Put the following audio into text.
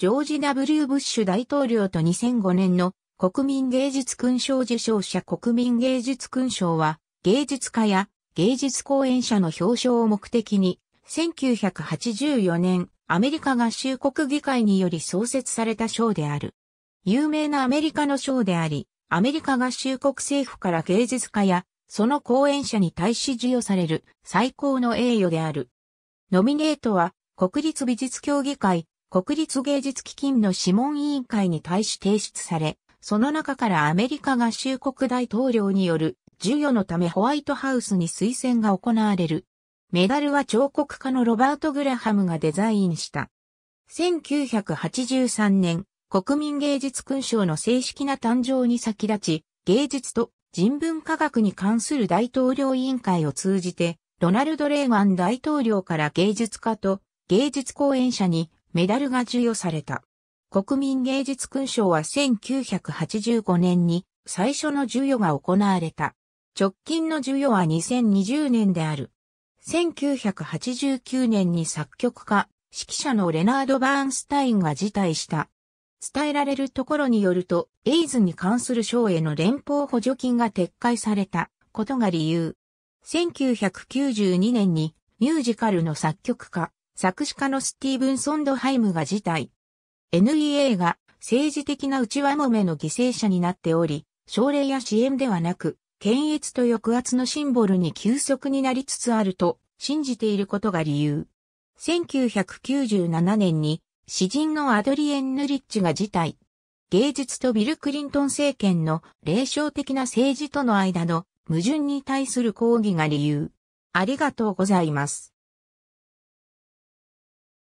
ジョージ・ W・ ブッシュ大統領と2005年の国民芸術勲章受賞者国民芸術勲章は芸術家や芸術講演者の表彰を目的に1984年アメリカ合衆国議会により創設された賞である。有名なアメリカの賞であり、アメリカ合衆国政府から芸術家やその講演者に対し授与される最高の栄誉である。ノミネートは国立美術協議会国立芸術基金の諮問委員会に対し提出され、その中からアメリカ合衆国大統領による授与のためホワイトハウスに推薦が行われる。メダルは彫刻家のロバート・グラハムがデザインした。1983年、国民芸術勲章の正式な誕生に先立ち、芸術と人文科学に関する大統領委員会を通じて、ロナルド・レーガン大統領から芸術家と芸術講演者にメダルが授与された。国民芸術勲章は1985年に最初の授与が行われた。直近の授与は2020年である。1989年に作曲家、指揮者のレナード・バーンスタインが辞退した。伝えられるところによると、エイズに関する賞への連邦補助金が撤回されたことが理由。1992年にミュージカルの作曲家、作詞家のスティーブン・ソンドハイムが辞退。NEA が政治的な内輪もめの犠牲者になっており、奨励や支援ではなく、検閲と抑圧のシンボルに急速になりつつあると信じていることが理由。1997年に詩人のアドリエン・ヌリッチが辞退。芸術とビル・クリントン政権の霊障的な政治との間の矛盾に対する抗議が理由。ありがとうございます。